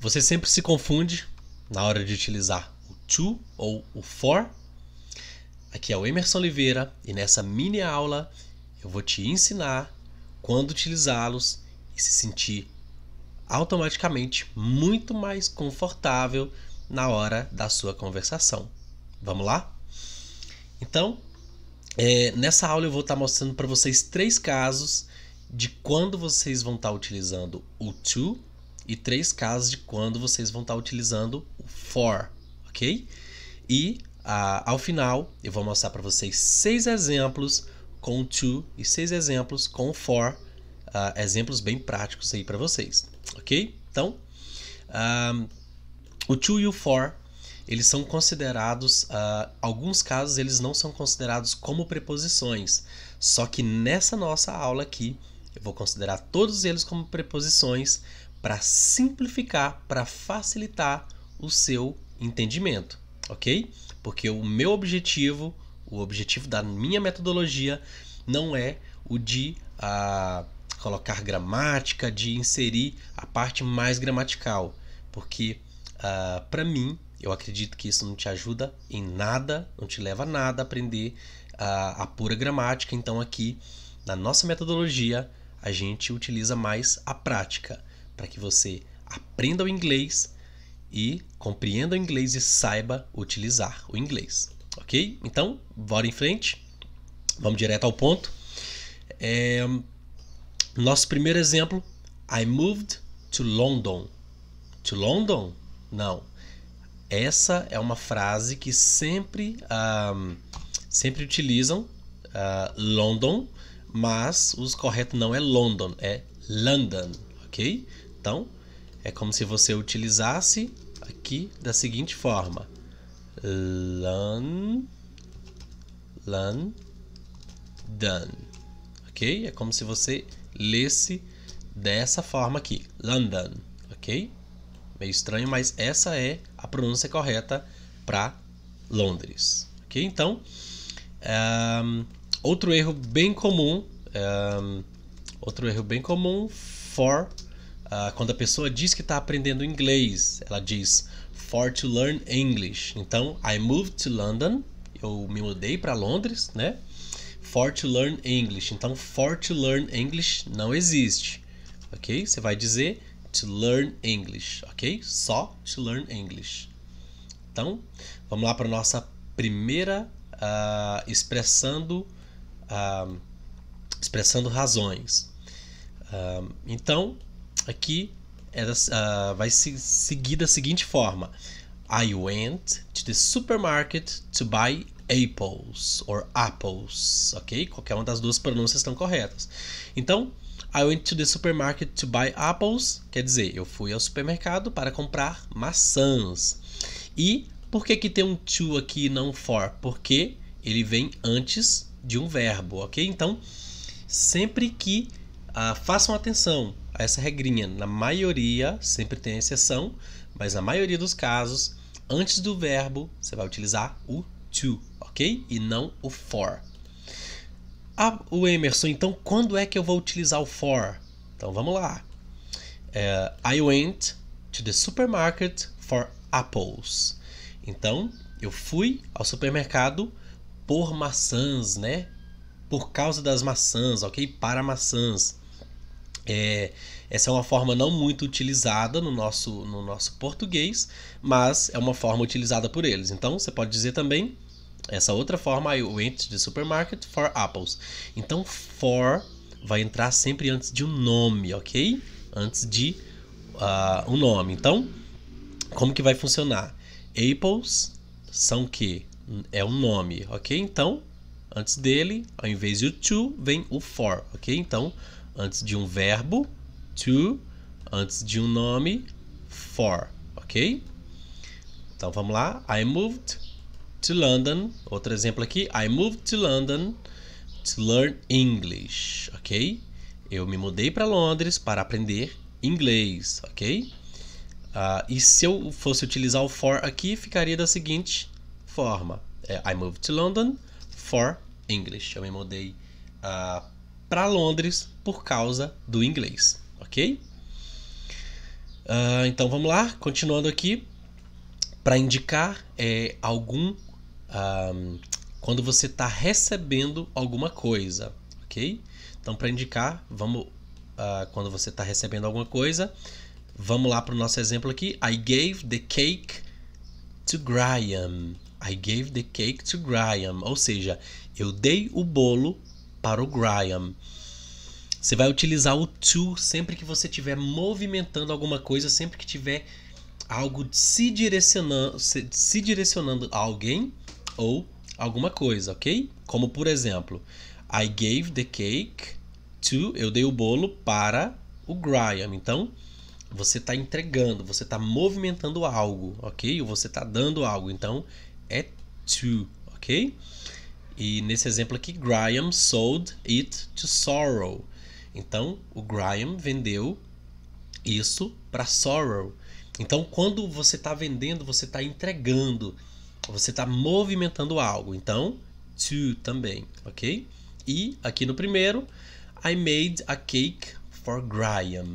Você sempre se confunde na hora de utilizar o to ou o for? Aqui é o Emerson Oliveira e nessa mini aula eu vou te ensinar quando utilizá-los e se sentir automaticamente muito mais confortável na hora da sua conversação. Vamos lá? Então, é, nessa aula eu vou estar tá mostrando para vocês três casos de quando vocês vão estar tá utilizando o to e três casos de quando vocês vão estar utilizando o for, ok? E ah, ao final eu vou mostrar para vocês seis exemplos com to e seis exemplos com for, ah, exemplos bem práticos aí para vocês, ok? Então, ah, o to e o for eles são considerados, uh, alguns casos eles não são considerados como preposições, só que nessa nossa aula aqui eu vou considerar todos eles como preposições para simplificar, para facilitar o seu entendimento, ok? Porque o meu objetivo, o objetivo da minha metodologia, não é o de ah, colocar gramática, de inserir a parte mais gramatical, porque ah, para mim eu acredito que isso não te ajuda em nada, não te leva a nada a aprender ah, a pura gramática. Então aqui na nossa metodologia a gente utiliza mais a prática para que você aprenda o inglês e compreenda o inglês e saiba utilizar o inglês. Ok? Então, bora em frente. Vamos direto ao ponto. É... Nosso primeiro exemplo: I moved to London. To London? Não. Essa é uma frase que sempre, um, ah, sempre utilizam uh, London, mas o correto não é London, é London, ok? Então, é como se você utilizasse aqui da seguinte forma: lan lan OK? É como se você lesse dessa forma aqui, London, OK? Meio estranho, mas essa é a pronúncia correta para Londres, OK? Então, um, outro erro bem comum, um, outro erro bem comum for Uh, quando a pessoa diz que está aprendendo inglês, ela diz for to learn English. Então, I moved to London. Eu me mudei para Londres, né? For to learn English. Então, for to learn English não existe, ok? Você vai dizer to learn English, ok? Só to learn English. Então, vamos lá para nossa primeira uh, expressando uh, expressando razões. Uh, então, aqui era, uh, vai se seguir da seguinte forma: I went to the supermarket to buy apples or apples, ok? Qualquer uma das duas pronúncias estão corretas. Então, I went to the supermarket to buy apples, quer dizer, eu fui ao supermercado para comprar maçãs. E por que que tem um to aqui e não for? Porque ele vem antes de um verbo, ok? Então, sempre que uh, façam atenção, essa regrinha. Na maioria, sempre tem exceção, mas na maioria dos casos, antes do verbo, você vai utilizar o to, ok? E não o for. Ah, o Emerson, então quando é que eu vou utilizar o for? Então vamos lá. É, I went to the supermarket for apples. Então, eu fui ao supermercado por maçãs, né? Por causa das maçãs, ok? Para maçãs. É, essa é uma forma não muito utilizada no nosso, no nosso português, mas é uma forma utilizada por eles. Então você pode dizer também essa outra forma, I went to the supermarket for apples. Então for vai entrar sempre antes de um nome, ok? Antes de uh, um nome. Então, como que vai funcionar? Apples são que? É um nome, ok? Então, antes dele, ao invés de o to, vem o for, ok? Então, antes de um verbo, to, antes de um nome, for, ok? Então vamos lá. I moved to London. Outro exemplo aqui. I moved to London to learn English, ok? Eu me mudei para Londres para aprender inglês, ok? Uh, e se eu fosse utilizar o for aqui, ficaria da seguinte forma: é, I moved to London for English. Eu me mudei uh, para Londres por causa do inglês, ok? Uh, então vamos lá, continuando aqui, para indicar é, algum. Um, ah, quando você está recebendo alguma coisa, ok? Então, para indicar, vamos. Uh, quando você está recebendo alguma coisa, vamos lá para o nosso exemplo aqui. I gave the cake to Graham. I gave the cake to Graham. Ou seja, eu dei o bolo para o Graham. Você vai utilizar o to sempre que você estiver movimentando alguma coisa, sempre que tiver algo se direcionando, se, se direcionando a alguém ou alguma coisa, ok? Como por exemplo, I gave the cake to, eu dei o bolo para o Graham. Então, você está entregando, você está movimentando algo, ok? Ou você está dando algo. Então, é to, ok? E nesse exemplo aqui, Graham sold it to Sorrow. Então, o Graham vendeu isso para Sorrow. Então, quando você está vendendo, você está entregando, você está movimentando algo. Então, to também, ok? E aqui no primeiro, I made a cake for Graham.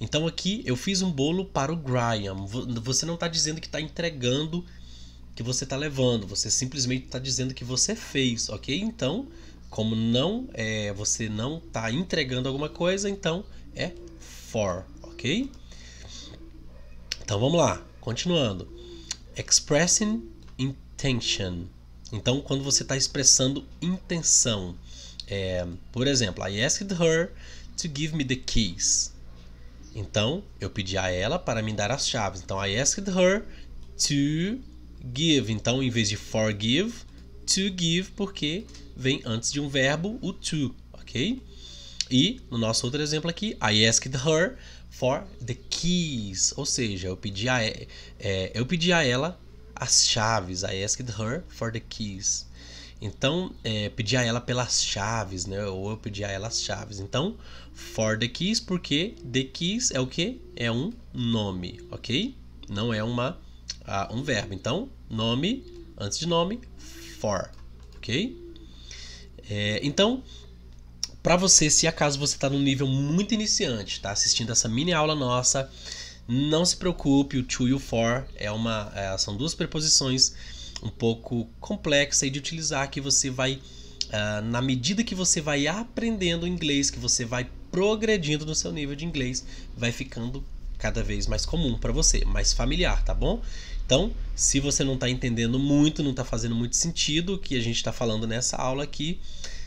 Então, aqui eu fiz um bolo para o Graham. Você não está dizendo que está entregando que você está levando, você simplesmente está dizendo que você fez, ok? Então, como não é, você não está entregando alguma coisa, então é for, ok? Então vamos lá, continuando. Expressing intention. Então, quando você está expressando intenção, é, por exemplo, I asked her to give me the keys. Então, eu pedi a ela para me dar as chaves. Então, I asked her to give. Então, em vez de forgive, to give, porque vem antes de um verbo o to, ok? E no nosso outro exemplo aqui, I asked her for the keys. Ou seja, eu pedi a, é, eu pedi a ela as chaves. I asked her for the keys. Então, é, pedi a ela pelas chaves, né? Ou eu pedi a ela as chaves. Então, for the keys, porque the keys é o que? É um nome, ok? Não é uma um verbo. Então, nome, antes de nome, for, ok? É, então, para você, se acaso você está num nível muito iniciante, está assistindo essa mini aula nossa, não se preocupe, o to e o for é uma, é, são duas preposições um pouco complexa de utilizar que você vai Uh, na medida que você vai aprendendo inglês, que você vai progredindo no seu nível de inglês, vai ficando cada vez mais comum para você, mais familiar, tá bom? Então, se você não está entendendo muito, não está fazendo muito sentido o que a gente está falando nessa aula aqui,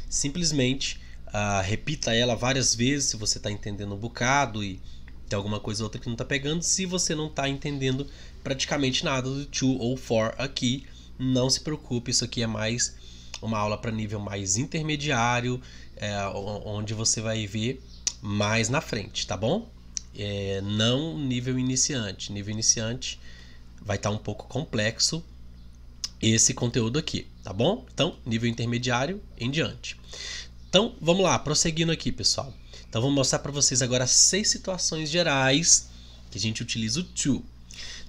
simplesmente uh, repita ela várias vezes se você está entendendo um bocado e tem alguma coisa ou outra que não está pegando. Se você não está entendendo praticamente nada do to ou for aqui, não se preocupe, isso aqui é mais uma aula para nível mais intermediário, é, onde você vai ver mais na frente, tá bom? é, não nível iniciante. Nível iniciante vai estar tá um pouco complexo esse conteúdo aqui, tá bom? Então, nível intermediário em diante. Então, vamos lá, prosseguindo aqui, pessoal. Então, vou mostrar para vocês agora seis situações gerais que a gente utiliza o to.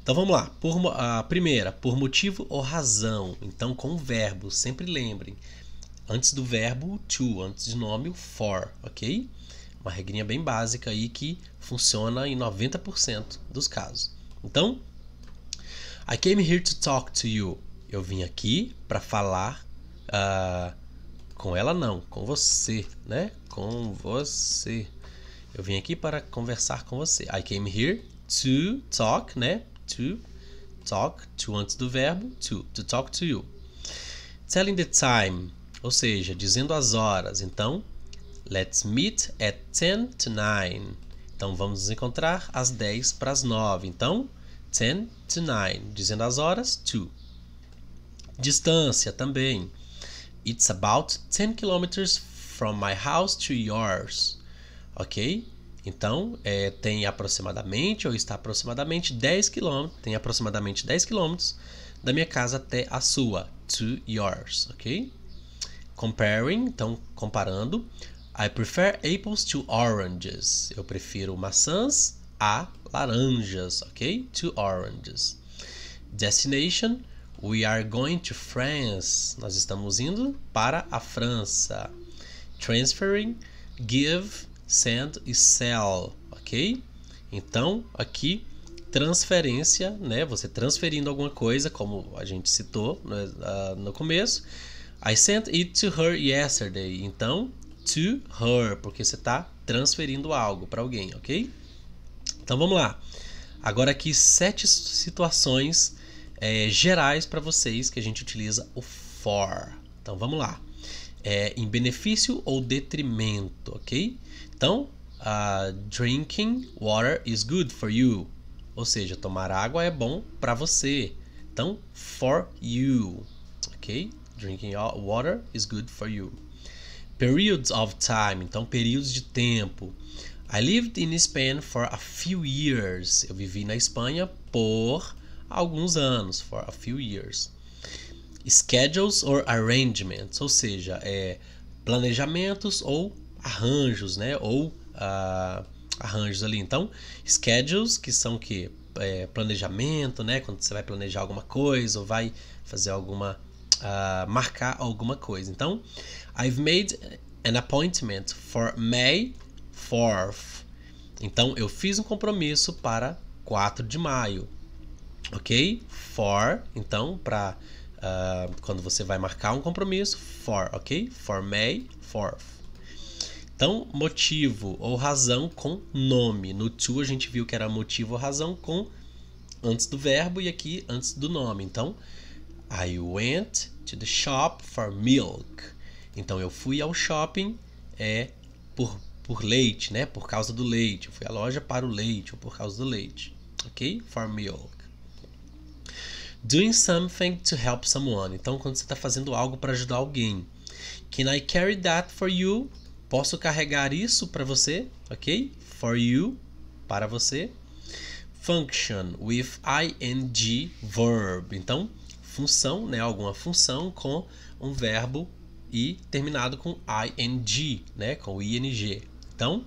Então, vamos lá. Por, a primeira, por motivo ou razão. Então, com o verbo, sempre lembrem. Antes do verbo, to. Antes de nome, o for, ok? Uma regrinha bem básica aí que funciona em 90% dos casos. Então, I came here to talk to you. Eu vim aqui para falar uh, com ela não, com você, né? Com você. Eu vim aqui para conversar com você. I came here to talk, né? To talk, to antes do verbo to, to talk to you. Telling the time, ou seja, dizendo as horas. Então, let's meet at 10 to 9. Então vamos nos encontrar às 10 para as 9. Então, 10 to 9, dizendo as horas, to. Distância também. It's about 10 kilometers from my house to yours. Ok? Então, é, tem aproximadamente, ou está aproximadamente 10 quilômetros, tem aproximadamente 10 quilômetros da minha casa até a sua, to yours, ok? Comparing, então comparando, I prefer apples to oranges. Eu prefiro maçãs a laranjas, ok? To oranges. Destination: We are going to France. Nós estamos indo para a França. Transferring: Give, send e sell, ok? Então, aqui transferência, né? Você transferindo alguma coisa, como a gente citou no, né? uh, ah, no começo. I sent it to her yesterday. Então, to her, porque você está transferindo algo para alguém, ok? Então vamos lá. Agora aqui sete situações é, gerais para vocês que a gente utiliza o for. Então vamos lá. É, em benefício ou detrimento, ok? Então, uh, drinking water is good for you. Ou seja, tomar água é bom para você. Então, for you, ok? Drinking water is good for you. Periods of time, então períodos de tempo. I lived in Spain for a few years. Eu vivi na Espanha por alguns anos, for a few years. Schedules or arrangements, ou seja, é planejamentos ou arranjos, né? Ou uh, arranjos ali. Então, schedules que são que é, planejamento, né? Quando você vai planejar alguma coisa ou vai fazer alguma uh, marcar alguma coisa. Então, I've made an appointment for May 4th. Então, eu fiz um compromisso para 4 de maio. Ok? For, então, para uh, ah, quando você vai marcar um compromisso, for, ok? For May 4th. Então, motivo ou razão com nome. No to a gente viu que era motivo ou razão com antes do verbo e aqui antes do nome. Então, I went to the shop for milk. Então eu fui ao shopping é por, por leite, né? Por causa do leite. Eu fui à loja para o leite ou por causa do leite. Ok? For milk. Doing something to help someone. Então, quando você está fazendo algo para ajudar alguém. Can I carry that for you? Posso carregar isso para você? Ok? For you. Para você. Function with ing verb. Então, função, né? Alguma função com um verbo e terminado com ing, né, com ing. Então,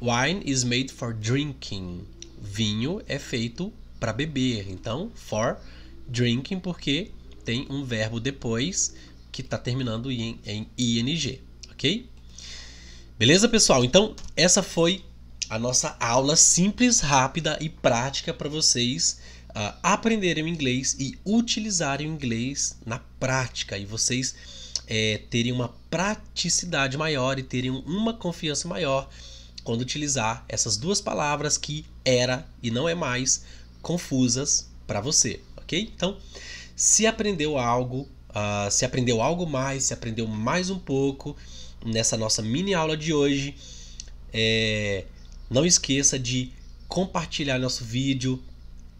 wine is made for drinking. Vinho é feito para beber. Então, for drinking porque tem um verbo depois que está terminando em, em ing, ok? Beleza, pessoal? Então, essa foi a nossa aula simples, rápida e prática para vocês uh, aprenderem o inglês e utilizarem o inglês na prática e vocês é, terem uma praticidade maior e terem uma confiança maior quando utilizar essas duas palavras que era e não é mais confusas para você, ok? Então, se aprendeu algo, uh, se aprendeu algo mais, se aprendeu mais um pouco nessa nossa mini aula de hoje, é, não esqueça de compartilhar nosso vídeo,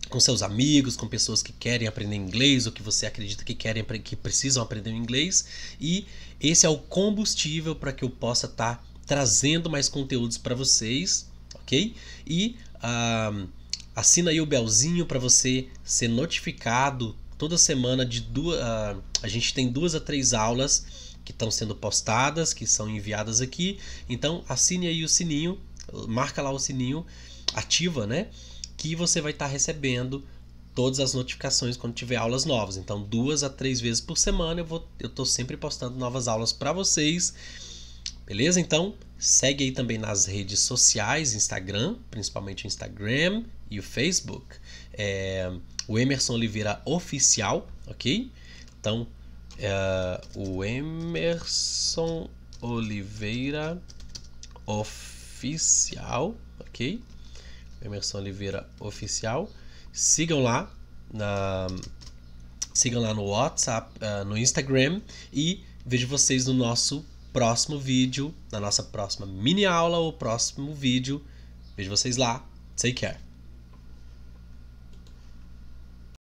com seus amigos, com pessoas que querem aprender inglês ou que você acredita que querem que precisam aprender inglês e esse é o combustível para que eu possa estar tá trazendo mais conteúdos para vocês, ok? E uh, assina aí o belzinho para você ser notificado toda semana de duas. Uh, a gente tem duas a três aulas que estão sendo postadas, que são enviadas aqui. Então assine aí o sininho, marca lá o sininho, ativa, né? aqui você vai estar tá recebendo todas as notificações quando tiver aulas novas. Então, duas a três vezes por semana eu vou eu tô sempre postando novas aulas para vocês. Beleza? Então, segue aí também nas redes sociais, Instagram, principalmente o Instagram e o Facebook. É, o Emerson Oliveira Oficial, ok? Então, é, o Emerson Oliveira Oficial, ok? Emerson Oliveira Oficial. Sigam lá na, sigam lá no WhatsApp, uh, no Instagram e vejo vocês no nosso próximo vídeo, na nossa próxima mini aula ou próximo vídeo. Vejo vocês lá. Take care.